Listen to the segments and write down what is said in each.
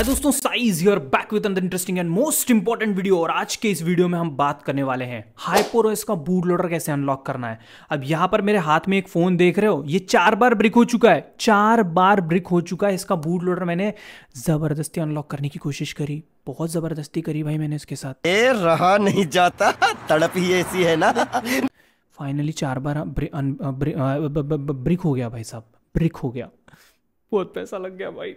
हाय दोस्तों guys your back with another interesting and most important video और आज के इस वीडियो में हम बात करने वाले हैं हाइपोरोस का बूट लोडर कैसे अनलॉक करना है अब यहाँ पर मेरे हाथ में एक फोन देख रहे हो ये चार बार ब्रिक हो चुका है चार बार ब्रिक हो चुका है इसका बूट लोडर मैंने जबरदस्ती अनलॉक करने की कोशिश करी बहुत जबरदस्ती करी भाई मैंने इसके साथ ए, रहा नहीं जाता तड़प ही ऐसी है ना फाइनली चार बार ब्रिक हो गया भाई साहब ब्रिक हो गया बहुत पैसा लग गया भाई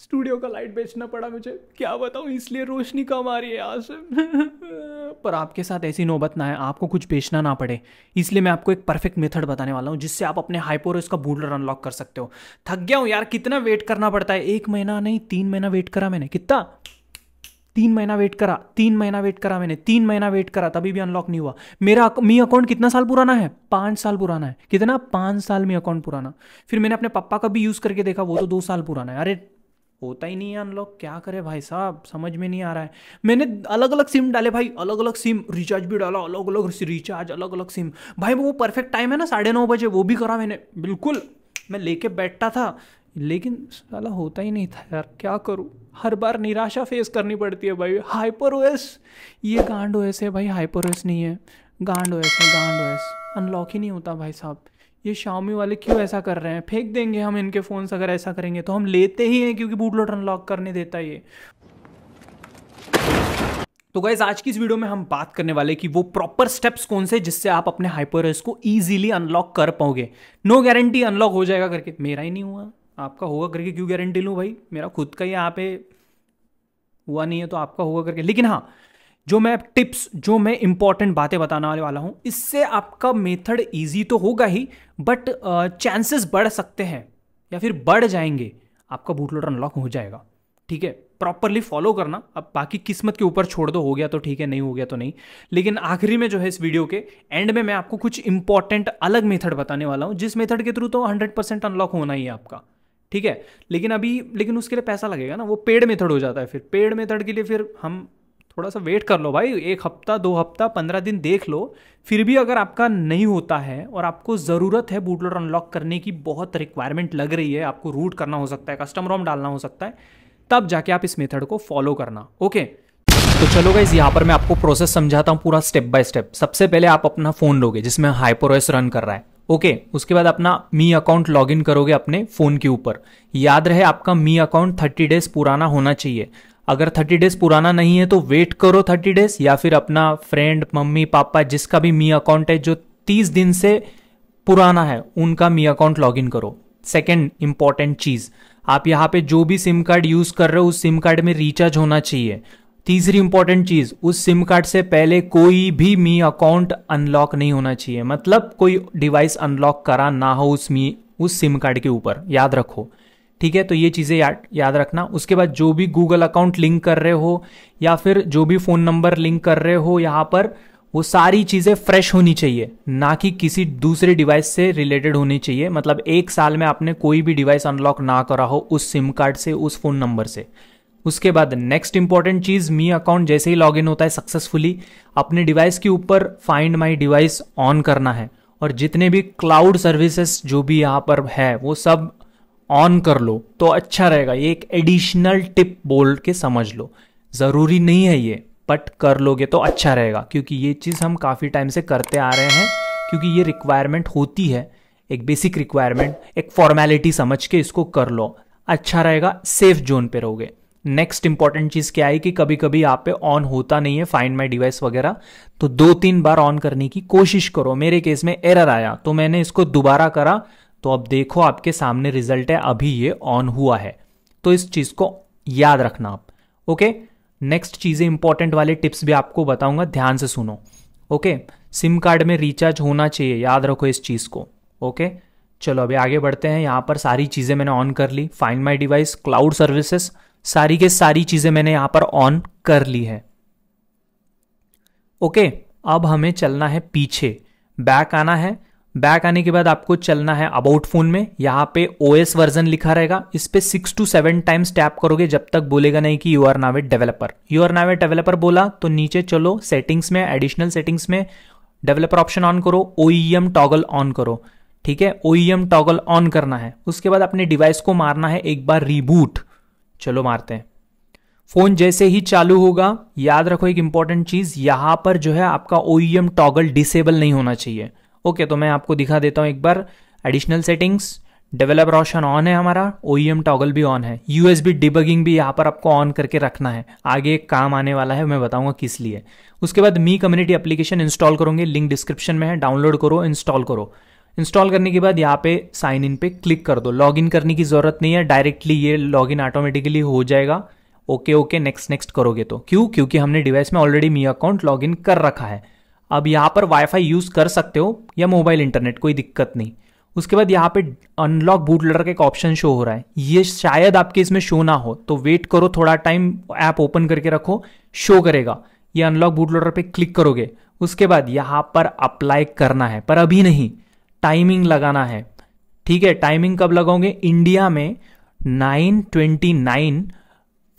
स्टूडियो का लाइट बेचना पड़ा मुझे क्या बताऊँ इसलिए रोशनी कम आ रही है यहाँ से पर आपके साथ ऐसी नौबत ना है आपको कुछ बेचना ना पड़े इसलिए मैं आपको एक परफेक्ट मेथड बताने वाला हूँ जिससे आप अपने हाइपोरस का बूलर अनलॉक कर सकते हो थक गया हूँ यार कितना वेट करना पड़ता है एक महीना नहीं तीन महीना वेट करा मैंने कितना तीन महीना वेट करा तीन महीना वेट करा मैंने तीन महीना वेट करा तभी भी अनलॉक नहीं हुआ मेरा मी अकाउंट कितना साल पुराना है पांच साल पुराना है कितना पांच साल मी अकाउंट पुराना फिर मैंने अपने पापा का भी यूज़ करके देखा वो तो दो साल पुराना है अरे होता ही नहीं है अनलॉक क्या करे भाई साहब समझ में नहीं आ रहा है मैंने अलग अलग सिम डाले भाई अलग अलग सिम रिचार्ज भी डाला अलग अलग रिचार्ज अलग अलग सिम भाई वो परफेक्ट टाइम है ना साढ़े नौ बजे वो भी करा मैंने बिल्कुल मैं लेके बैठता था लेकिन साला होता ही नहीं था यार क्या करूँ हर बार निराशा फेस करनी पड़ती है भाई हाइपर ओएस ये गांड ओएस है भाई हाइपर ओएस नहीं है गांड ओएस है गांड ओएस अनलॉक ही नहीं होता भाई साहब ये शाओमी वाले क्यों ऐसा कर रहे हैं फेंक देंगे हम इनके फ़ोन्स अगर ऐसा करेंगे तो हम लेते ही हैं क्योंकि लोट अनलॉक करने देता है ये तो गाइज आज की इस वीडियो में हम बात करने वाले कि वो प्रॉपर स्टेप्स कौन से जिससे आप अपने हाइपर को ईजिली अनलॉक कर पाओगे नो गारंटी अनलॉक हो जाएगा करके मेरा ही नहीं हुआ आपका होगा करके क्यों गारंटी लूँ भाई मेरा खुद का ही यहाँ पे हुआ नहीं है तो आपका होगा करके लेकिन हाँ जो मैं टिप्स जो मैं इंपॉर्टेंट बातें बताने वाला हूँ इससे आपका मेथड ईजी तो होगा ही बट चांसेस बढ़ सकते हैं या फिर बढ़ जाएंगे आपका बूटलोडर अनलॉक हो जाएगा ठीक है प्रॉपरली फॉलो करना अब बाकी किस्मत के ऊपर छोड़ दो हो गया तो ठीक है नहीं हो गया तो नहीं लेकिन आखिरी में जो है इस वीडियो के एंड में मैं आपको कुछ इंपॉर्टेंट अलग मेथड बताने वाला हूँ जिस मेथड के थ्रू तो हंड्रेड परसेंट अनलॉक होना ही है आपका ठीक है लेकिन अभी लेकिन उसके लिए पैसा लगेगा ना वो पेड मेथड हो जाता है फिर पेड मेथड के लिए फिर हम थोड़ा सा वेट कर लो भाई एक हफ्ता दो हफ्ता पंद्रह दिन देख लो फिर भी अगर आपका नहीं होता है और आपको ज़रूरत है बूटलोडर अनलॉक करने की बहुत रिक्वायरमेंट लग रही है आपको रूट करना हो सकता है कस्टम रोम डालना हो सकता है तब जाके आप इस मेथड को फॉलो करना ओके तो चलो गाइज यहाँ पर मैं आपको प्रोसेस समझाता हूँ पूरा स्टेप बाय स्टेप सबसे पहले आप अपना फ़ोन लोगे जिसमें हाइपोरस रन कर रहा है ओके okay, उसके बाद अपना मी अकाउंट लॉगिन करोगे अपने फ़ोन के ऊपर याद रहे आपका मी अकाउंट थर्टी डेज पुराना होना चाहिए अगर थर्टी डेज पुराना नहीं है तो वेट करो थर्टी डेज या फिर अपना फ्रेंड मम्मी पापा जिसका भी मी अकाउंट है जो तीस दिन से पुराना है उनका मी अकाउंट लॉगिन करो सेकेंड इंपॉर्टेंट चीज़ आप यहाँ पे जो भी सिम कार्ड यूज़ कर रहे हो उस सिम कार्ड में रिचार्ज होना चाहिए तीसरी इंपॉर्टेंट चीज उस सिम कार्ड से पहले कोई भी मी अकाउंट अनलॉक नहीं होना चाहिए मतलब कोई डिवाइस अनलॉक करा ना हो उस मी उस सिम कार्ड के ऊपर याद रखो ठीक है तो ये चीज़ें याद याद रखना उसके बाद जो भी गूगल अकाउंट लिंक कर रहे हो या फिर जो भी फ़ोन नंबर लिंक कर रहे हो यहां पर वो सारी चीज़ें फ्रेश होनी चाहिए ना कि किसी दूसरे डिवाइस से रिलेटेड होनी चाहिए मतलब एक साल में आपने कोई भी डिवाइस अनलॉक ना करा हो उस सिम कार्ड से उस फ़ोन नंबर से उसके बाद नेक्स्ट इंपॉर्टेंट चीज मी अकाउंट जैसे ही लॉग होता है सक्सेसफुली अपने डिवाइस के ऊपर फाइंड माई डिवाइस ऑन करना है और जितने भी क्लाउड सर्विसेस जो भी यहाँ पर है वो सब ऑन कर लो तो अच्छा रहेगा ये एक एडिशनल टिप बोल के समझ लो ज़रूरी नहीं है ये बट कर लोगे तो अच्छा रहेगा क्योंकि ये चीज़ हम काफ़ी टाइम से करते आ रहे हैं क्योंकि ये रिक्वायरमेंट होती है एक बेसिक रिक्वायरमेंट एक फॉर्मेलिटी समझ के इसको कर लो अच्छा रहेगा सेफ जोन पे रहोगे नेक्स्ट इंपॉर्टेंट चीज क्या है कि कभी कभी आप पे ऑन होता नहीं है फाइंड माई डिवाइस वगैरह तो दो तीन बार ऑन करने की कोशिश करो मेरे केस में एरर आया तो मैंने इसको दोबारा करा तो अब देखो आपके सामने रिजल्ट है अभी ये ऑन हुआ है तो इस चीज को याद रखना आप ओके नेक्स्ट चीजें इंपॉर्टेंट वाले टिप्स भी आपको बताऊंगा ध्यान से सुनो ओके सिम कार्ड में रिचार्ज होना चाहिए याद रखो इस चीज को ओके चलो अभी आगे बढ़ते हैं यहां पर सारी चीज़ें मैंने ऑन कर ली find my device cloud services सारी के सारी चीजें मैंने यहां पर ऑन कर ली है ओके अब हमें चलना है पीछे बैक आना है बैक आने के बाद आपको चलना है अबाउट फोन में यहां पे ओ एस वर्जन लिखा रहेगा इस पर six two seven times tap करोगे जब तक बोलेगा नहीं कि you are now a developer you are now a developer बोला तो नीचे चलो सेटिंग्स में एडिशनल सेटिंग्स में डेवलपर ऑप्शन ऑन करो ओ एम टॉगल ऑन करो ठीक है ओ एम टॉगल ऑन करना है उसके बाद अपने डिवाइस को मारना है एक बार रिबूट चलो मारते हैं फोन जैसे ही चालू होगा याद रखो एक इंपॉर्टेंट चीज यहां पर जो है आपका ओ टॉगल डिसेबल नहीं होना चाहिए ओके तो मैं आपको दिखा देता हूं एक बार additional settings developer option on है हमारा ओ टॉगल e भी ऑन है यूएसबी डिबगिंग भी यहां पर आपको ऑन करके रखना है आगे एक काम आने वाला है मैं बताऊंगा किस लिए उसके बाद मी कम्युनिटी एप्लीकेशन इंस्टॉल करोगे लिंक डिस्क्रिप्शन में है डाउनलोड करो इंस्टॉल करो इंस्टॉल करने के बाद यहाँ पे साइन इन पे क्लिक कर दो लॉगिन करने की ज़रूरत नहीं है डायरेक्टली ये लॉगिन ऑटोमेटिकली हो जाएगा ओके ओके नेक्स्ट नेक्स्ट करोगे तो क्यों क्योंकि हमने डिवाइस में ऑलरेडी मी अकाउंट लॉगिन कर रखा है अब यहाँ पर वाईफाई यूज़ कर सकते हो या मोबाइल इंटरनेट कोई दिक्कत नहीं उसके बाद यहाँ पे अनलॉक बूट लटर का एक ऑप्शन शो हो रहा है ये शायद आपके इसमें शो ना हो तो वेट करो थोड़ा टाइम ऐप ओपन करके रखो शो करेगा ये अनलॉक बूट लोडर पे क्लिक करोगे उसके बाद यहाँ पर अप्लाई करना है पर अभी नहीं टाइमिंग लगाना है ठीक है टाइमिंग कब लगाओगे इंडिया में nine twenty nine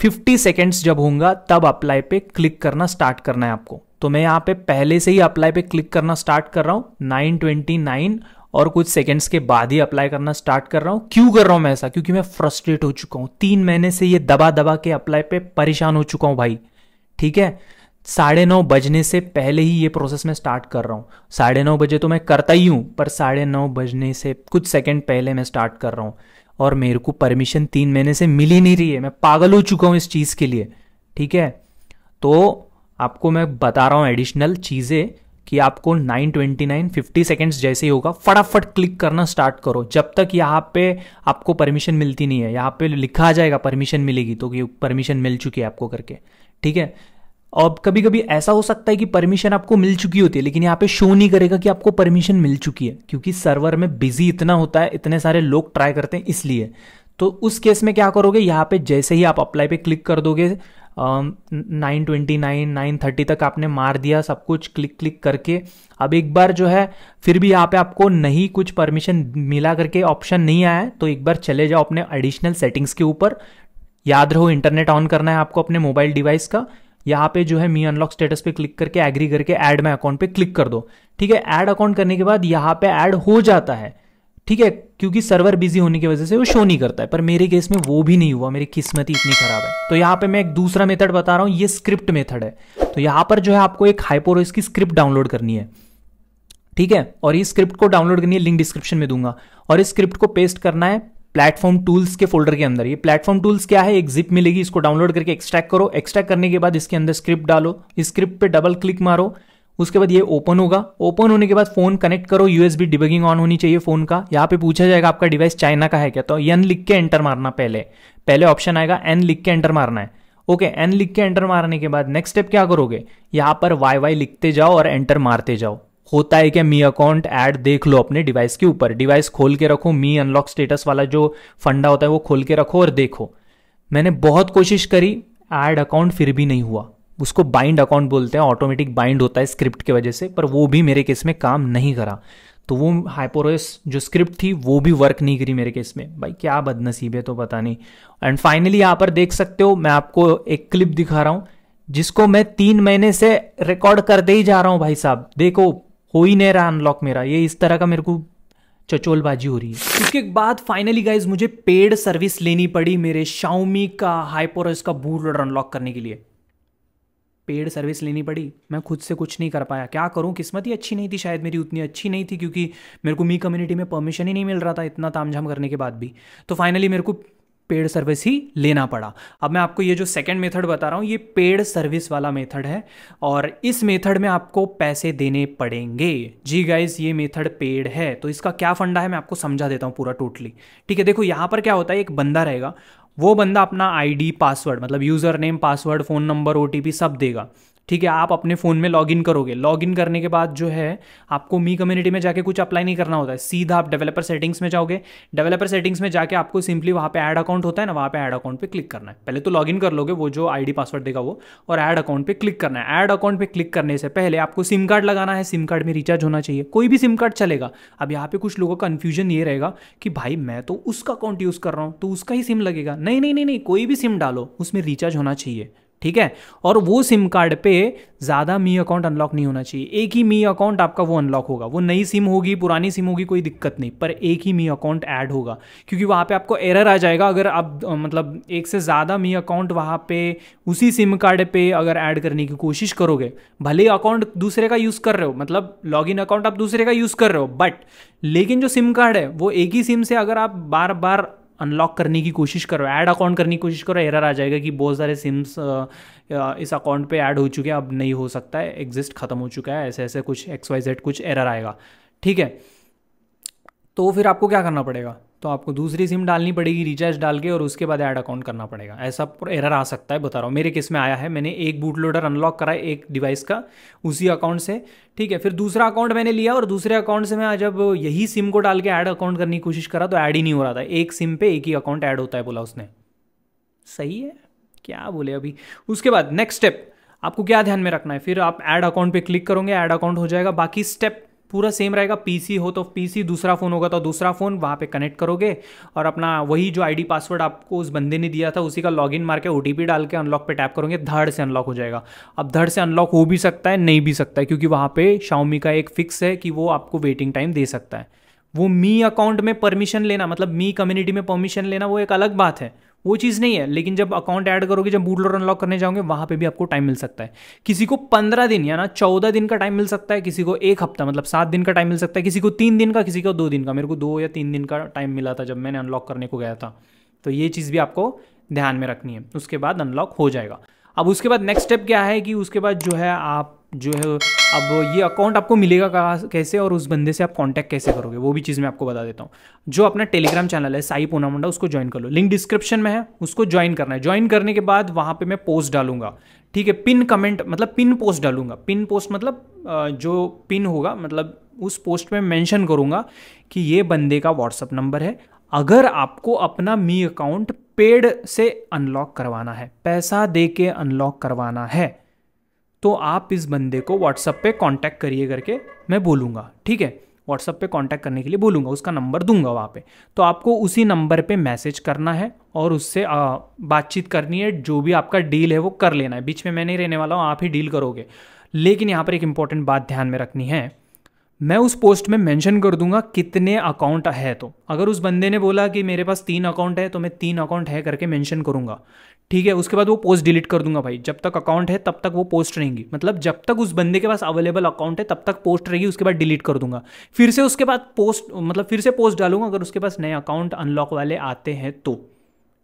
fifty seconds जब होगा तब अप्लाई पे क्लिक करना स्टार्ट करना है आपको तो मैं यहाँ पे पहले से ही अप्लाई पे क्लिक करना स्टार्ट कर रहा हूँ नाइन ट्वेंटी नाइन और कुछ सेकेंड्स के बाद ही अप्लाई करना स्टार्ट कर रहा हूँ क्यों कर रहा हूँ मैं ऐसा क्योंकि मैं फ्रस्ट्रेट हो चुका हूँ तीन महीने से ये दबा दबा के अप्लाई पे परेशान हो चुका हूँ भाई ठीक है साढ़े नौ बजने से पहले ही ये प्रोसेस मैं स्टार्ट कर रहा हूँ साढ़े नौ बजे तो मैं करता ही हूँ पर साढ़े नौ बजने से कुछ सेकंड पहले मैं स्टार्ट कर रहा हूँ और मेरे को परमिशन तीन महीने से मिल ही नहीं रही है मैं पागल हो चुका हूँ इस चीज़ के लिए ठीक है तो आपको मैं बता रहा हूँ एडिशनल चीज़ें कि आपको 929 50 सेकेंड्स जैसे ही होगा फटाफट क्लिक करना स्टार्ट करो जब तक यहाँ पे आपको परमिशन मिलती नहीं है यहाँ पे लिखा आ जाएगा परमिशन मिलेगी तो कि परमिशन मिल चुकी है आपको करके ठीक है और कभी कभी ऐसा हो सकता है कि परमिशन आपको मिल चुकी होती है लेकिन यहाँ पे शो नहीं करेगा कि आपको परमिशन मिल चुकी है क्योंकि सर्वर में बिजी इतना होता है इतने सारे लोग ट्राई करते हैं इसलिए तो उस केस में क्या करोगे यहाँ पे जैसे ही आप अप्लाई पे क्लिक कर दोगे nine twenty nine nine thirty तक आपने मार दिया सब कुछ क्लिक क्लिक करके अब एक बार जो है फिर भी यहाँ पे आपको नहीं कुछ परमिशन मिला करके ऑप्शन नहीं आया है तो एक बार चले जाओ अपने एडिशनल सेटिंग्स के ऊपर याद रहो इंटरनेट ऑन करना है आपको अपने मोबाइल डिवाइस का यहाँ पे जो है मी अनलॉक स्टेटस पे क्लिक करके एग्री करके एड माई अकाउंट पे क्लिक कर दो ठीक है एड अकाउंट करने के बाद यहाँ पे एड हो जाता है ठीक है क्योंकि सर्वर बिजी होने की वजह से वो शो नहीं करता है पर मेरे केस में वो भी नहीं हुआ मेरी किस्मत ही इतनी खराब है तो यहाँ पे मैं एक दूसरा मेथड बता रहा हूँ ये स्क्रिप्ट मेथड है तो यहाँ पर जो है आपको एक हाइपोरोस की स्क्रिप्ट डाउनलोड करनी है ठीक है और इस स्क्रिप्ट को डाउनलोड करनी है लिंक डिस्क्रिप्शन में दूंगा और इस स्क्रिप्ट को पेस्ट करना है प्लेटफॉर्म टूल्स के फोल्डर के अंदर ये प्लेटफॉर्म टूल्स क्या है एक जिप मिलेगी इसको डाउनलोड करके एक्सट्रैक्ट करो एक्सट्रैक्ट करने के बाद इसके अंदर स्क्रिप्ट डालो इस स्क्रिप्ट पे डबल क्लिक मारो उसके बाद ये ओपन होगा ओपन होने के बाद फोन कनेक्ट करो यूएसबी डिबगिंग ऑन होनी चाहिए फोन का यहाँ पे पूछा जाएगा आपका डिवाइस चाइना का है क्या तो एन लिख के एंटर मारना पहले पहले ऑप्शन आएगा एन लिख के एंटर मारना है ओके एन लिख के एंटर मारने के बाद नेक्स्ट स्टेप क्या करोगे यहाँ पर वाई वाई लिखते जाओ और एंटर मारते जाओ होता है क्या मी अकाउंट ऐड देख लो अपने डिवाइस के ऊपर डिवाइस खोल के रखो मी अनलॉक स्टेटस वाला जो फंडा होता है वो खोल के रखो और देखो मैंने बहुत कोशिश करी ऐड अकाउंट फिर भी नहीं हुआ उसको बाइंड अकाउंट बोलते हैं ऑटोमेटिक बाइंड होता है स्क्रिप्ट की वजह से पर वो भी मेरे केस में काम नहीं करा तो वो हाइपोरोस जो स्क्रिप्ट थी वो भी वर्क नहीं करी मेरे केस में भाई क्या बदनसीब है तो पता नहीं एंड फाइनली यहाँ पर देख सकते हो मैं आपको एक क्लिप दिखा रहा हूँ जिसको मैं तीन महीने से रिकॉर्ड करते ही जा रहा हूँ भाई साहब देखो हो ही नहीं रहा अनलॉक मेरा ये इस तरह का मेरे को चचोलबाजी हो रही है उसके बाद फाइनली गाइज मुझे पेड सर्विस लेनी पड़ी मेरे शाउमी का हाइपोर का बूट लोडर अनलॉक करने के लिए पेड सर्विस लेनी पड़ी मैं खुद से कुछ नहीं कर पाया क्या करूं किस्मत ही अच्छी नहीं थी शायद मेरी उतनी अच्छी नहीं थी क्योंकि मेरे को मी कम्युनिटी में परमिशन ही नहीं मिल रहा था इतना तामझाम करने के बाद भी तो फाइनली मेरे को पेड सर्विस ही लेना पड़ा अब मैं आपको ये जो सेकेंड मेथड बता रहा हूँ ये पेड सर्विस वाला मेथड है और इस मेथड में आपको पैसे देने पड़ेंगे जी गाइज ये मेथड पेड है तो इसका क्या फंडा है मैं आपको समझा देता हूँ पूरा टोटली ठीक है देखो यहाँ पर क्या होता है एक बंदा रहेगा वो बंदा अपना आईडी पासवर्ड मतलब user name password phone number ओ सब देगा ठीक है आप अपने फ़ोन में लॉगिन करोगे लॉगिन करने के बाद जो है आपको मी कम्युनिटी में जाके कुछ अप्लाई नहीं करना होता है सीधा आप डेवलपर सेटिंग्स में जाओगे डेवलपर सेटिंग्स में जाके आपको सिंपली वहाँ पे ऐड अकाउंट होता है ना वहाँ पे ऐड अकाउंट पे क्लिक करना है पहले तो लॉगिन कर लोगे वो जो आई पासवर्ड देगा वो और ऐड अकाउंट पे क्लिक करना है ऐड अकाउंट पे क्लिक करने से पहले आपको सिम कार्ड लगाना है सिम कार्ड में रिचार्ज होना चाहिए कोई भी सिम कार्ड चलेगा अब यहाँ पे कुछ लोगों का कन्फ्यूजन ये रहेगा कि भाई मैं तो उसका अकाउंट यूज़ कर रहा हूँ तो उसका ही सिम लगेगा नहीं नहीं नहीं नहीं कोई भी सिम डालो उसमें रिचार्ज होना चाहिए ठीक है और वो सिम कार्ड पे ज़्यादा मी अकाउंट अनलॉक नहीं होना चाहिए एक ही मी अकाउंट आपका वो अनलॉक होगा वो नई सिम होगी पुरानी सिम होगी कोई दिक्कत नहीं पर एक ही मी अकाउंट ऐड होगा क्योंकि वहाँ पे आपको एरर आ जाएगा अगर आप मतलब एक से ज़्यादा मी अकाउंट वहाँ पे उसी सिम कार्ड पे अगर ऐड करने की कोशिश करोगे भले अकाउंट दूसरे का यूज़ कर रहे हो मतलब लॉग इन अकाउंट आप दूसरे का यूज़ कर रहे हो बट लेकिन जो सिम कार्ड है वो एक ही सिम से अगर आप बार बार अनलॉक करने की कोशिश करो ऐड अकाउंट करने की कोशिश करो एरर आ जाएगा कि बहुत सारे सिम्स इस अकाउंट पे ऐड हो चुके हैं अब नहीं हो सकता है एग्जिस्ट ख़त्म हो चुका है ऐसे ऐसे कुछ एक्स वाई जेड कुछ एरर आएगा ठीक है तो फिर आपको क्या करना पड़ेगा तो आपको दूसरी सिम डालनी पड़ेगी रिचार्ज डाल के और उसके बाद ऐड अकाउंट करना पड़ेगा ऐसा एरर आ सकता है बता रहा हूँ मेरे किस में आया है मैंने एक बूट लोडर अनलॉक करा एक डिवाइस का उसी अकाउंट से ठीक है फिर दूसरा अकाउंट मैंने लिया और दूसरे अकाउंट से मैं जब यही सिम को डाल के ऐड अकाउंट करने की कोशिश करा तो ऐड ही नहीं हो रहा था एक सिम पे एक ही अकाउंट ऐड होता है बोला उसने सही है क्या बोले अभी उसके बाद नेक्स्ट स्टेप आपको क्या ध्यान में रखना है फिर आप ऐड अकाउंट पे क्लिक करोगे ऐड अकाउंट हो जाएगा बाकी स्टेप पूरा सेम रहेगा पीसी हो तो पीसी दूसरा फ़ोन होगा तो दूसरा फ़ोन वहाँ पे कनेक्ट करोगे और अपना वही जो आईडी पासवर्ड आपको उस बंदे ने दिया था उसी का लॉग इन मार के ओ डाल के अनलॉक पे टैप करोगे धड़ से अनलॉक हो जाएगा अब धड़ से अनलॉक हो भी सकता है नहीं भी सकता है क्योंकि वहाँ पर शाउमी का एक फिक्स है कि वो आपको वेटिंग टाइम दे सकता है वो मी अकाउंट में परमिशन लेना मतलब मी कम्युनिटी में परमिशन लेना वो एक अलग बात है वो चीज़ नहीं है लेकिन जब अकाउंट ऐड करोगे जब बूटलोर अनलॉक करने जाओगे वहाँ पे भी आपको टाइम मिल सकता है किसी को पंद्रह दिन या ना चौदह दिन का टाइम मिल सकता है किसी को एक हफ्ता मतलब सात दिन का टाइम मिल सकता है किसी को तीन दिन का किसी को दो दिन का मेरे को दो या तीन दिन का टाइम मिला था जब मैंने अनलॉक करने को गया था तो ये चीज़ भी आपको ध्यान में रखनी है उसके बाद अनलॉक हो जाएगा अब उसके बाद नेक्स्ट स्टेप क्या है कि उसके बाद जो है आप जो है अब ये अकाउंट आपको मिलेगा कहाँ कैसे और उस बंदे से आप कांटेक्ट कैसे करोगे वो भी चीज़ मैं आपको बता देता हूँ जो अपना टेलीग्राम चैनल है साई मुंडा उसको ज्वाइन कर लो लिंक डिस्क्रिप्शन में है उसको ज्वाइन करना है ज्वाइन करने के बाद वहाँ पे मैं पोस्ट डालूंगा ठीक है पिन कमेंट मतलब पिन पोस्ट डालूंगा पिन पोस्ट मतलब जो पिन होगा मतलब उस पोस्ट में मैंशन करूँगा कि ये बंदे का व्हाट्सअप नंबर है अगर आपको अपना मी अकाउंट पेड से अनलॉक करवाना है पैसा दे के अनलॉक करवाना है तो आप इस बंदे को व्हाट्सअप पे कांटेक्ट करिए करके मैं बोलूँगा ठीक है व्हाट्सअप पे कांटेक्ट करने के लिए बोलूँगा उसका नंबर दूंगा वहाँ पे तो आपको उसी नंबर पे मैसेज करना है और उससे बातचीत करनी है जो भी आपका डील है वो कर लेना है बीच में मैं नहीं रहने वाला हूँ आप ही डील करोगे लेकिन यहाँ पर एक इंपॉर्टेंट बात ध्यान में रखनी है मैं उस पोस्ट में मेंशन कर दूंगा कितने अकाउंट है तो अगर उस बंदे ने बोला कि मेरे पास तीन अकाउंट है तो मैं तीन अकाउंट है करके मेंशन करूंगा ठीक है उसके बाद वो पोस्ट डिलीट कर दूंगा भाई जब तक अकाउंट है तब तक वो पोस्ट रहेंगी मतलब जब तक उस बंदे के पास अवेलेबल अकाउंट है तब तक पोस्ट रहेगी उसके बाद डिलीट कर दूंगा फिर से उसके बाद पोस्ट मतलब फिर से पोस्ट डालूंगा अगर उसके पास नए अकाउंट अनलॉक वाले आते हैं तो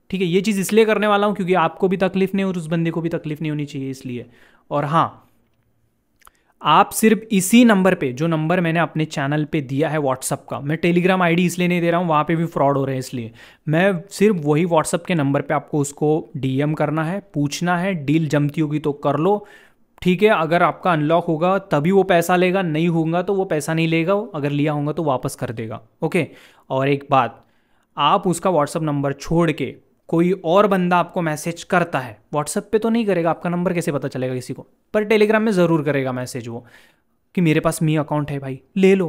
ठीक है ये चीज़ इसलिए करने वाला हूँ क्योंकि आपको भी तकलीफ नहीं और उस बंदे को भी तकलीफ नहीं होनी चाहिए इसलिए और हाँ आप सिर्फ इसी नंबर पे जो नंबर मैंने अपने चैनल पे दिया है व्हाट्सअप का मैं टेलीग्राम आईडी इसलिए नहीं दे रहा हूँ वहाँ पे भी फ्रॉड हो रहे हैं इसलिए मैं सिर्फ वही व्हाट्सअप के नंबर पे आपको उसको डीएम करना है पूछना है डील जमती होगी तो कर लो ठीक है अगर आपका अनलॉक होगा तभी वो पैसा लेगा नहीं होगा तो वो पैसा नहीं लेगा अगर लिया होगा तो वापस कर देगा ओके और एक बात आप उसका व्हाट्सअप नंबर छोड़ के कोई और बंदा आपको मैसेज करता है व्हाट्सएप पे तो नहीं करेगा आपका नंबर कैसे पता चलेगा किसी को पर टेलीग्राम में ज़रूर करेगा मैसेज वो कि मेरे पास मी अकाउंट है भाई ले लो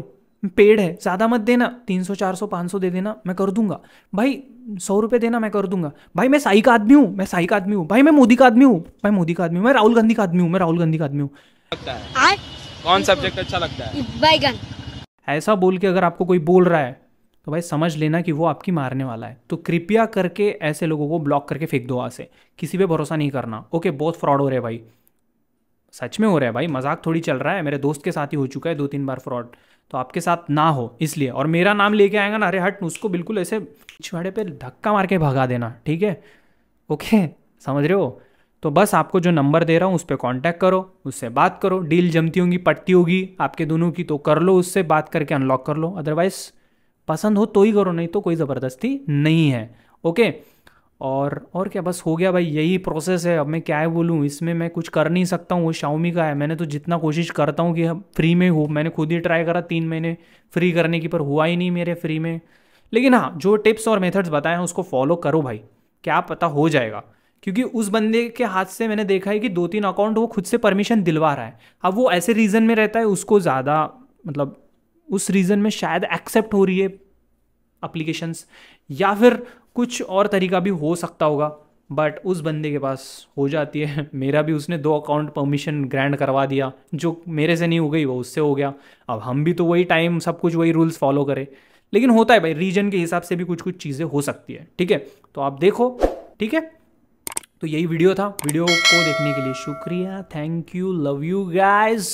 पेड है ज़्यादा मत देना तीन सौ चार सौ पाँच सौ दे देना मैं कर दूंगा भाई सौ रुपये देना मैं कर दूंगा भाई मैं साई का आदमी हूँ मैं साई का आदमी हूँ भाई मैं मोदी का आदमी हूँ भाई मोदी का आदमी हूँ मैं राहुल गांधी का आदमी हूँ मैं राहुल गांधी का आदमी हूँ कौन सब्जेक्ट अच्छा लगता है ऐसा बोल के अगर आपको कोई बोल रहा है तो भाई समझ लेना कि वो आपकी मारने वाला है तो कृपया करके ऐसे लोगों को ब्लॉक करके फेंक दो वहाँ से किसी पे भरोसा नहीं करना ओके बहुत फ्रॉड हो रहे हैं भाई सच में हो रहा है भाई मजाक थोड़ी चल रहा है मेरे दोस्त के साथ ही हो चुका है दो तीन बार फ्रॉड तो आपके साथ ना हो इसलिए और मेरा नाम लेके आएगा ना अरे हट उसको बिल्कुल ऐसे पिछवाड़े पर धक्का मार के भगा देना ठीक है ओके समझ रहे हो तो बस आपको जो नंबर दे रहा हूँ उस पर कॉन्टैक्ट करो उससे बात करो डील जमती होंगी पटती होगी आपके दोनों की तो कर लो उससे बात करके अनलॉक कर लो अदरवाइज़ पसंद हो तो ही करो नहीं तो कोई ज़बरदस्ती नहीं है ओके और और क्या बस हो गया भाई यही प्रोसेस है अब मैं क्या है बोलूँ इसमें मैं कुछ कर नहीं सकता हूँ वो शाओमी का है मैंने तो जितना कोशिश करता हूँ कि फ्री में हो मैंने खुद ही ट्राई करा तीन महीने फ्री करने की पर हुआ ही नहीं मेरे फ्री में लेकिन हाँ जो टिप्स और मेथड्स बताए हैं उसको फॉलो करो भाई क्या पता हो जाएगा क्योंकि उस बंदे के हाथ से मैंने देखा है कि दो तीन अकाउंट वो खुद से परमिशन दिलवा रहा है अब वो ऐसे रीज़न में रहता है उसको ज़्यादा मतलब उस रीज़न में शायद एक्सेप्ट हो रही है अप्लीकेशंस या फिर कुछ और तरीका भी हो सकता होगा बट उस बंदे के पास हो जाती है मेरा भी उसने दो अकाउंट परमिशन ग्रैंड करवा दिया जो मेरे से नहीं हो गई वो उससे हो गया अब हम भी तो वही टाइम सब कुछ वही रूल्स फॉलो करें लेकिन होता है भाई रीजन के हिसाब से भी कुछ कुछ चीज़ें हो सकती है ठीक है तो आप देखो ठीक है तो यही वीडियो था वीडियो को देखने के लिए शुक्रिया thank you love you guys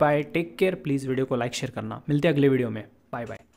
bye take care please video को लाइक शेयर करना मिलते हैं अगले वीडियो में बाय बाय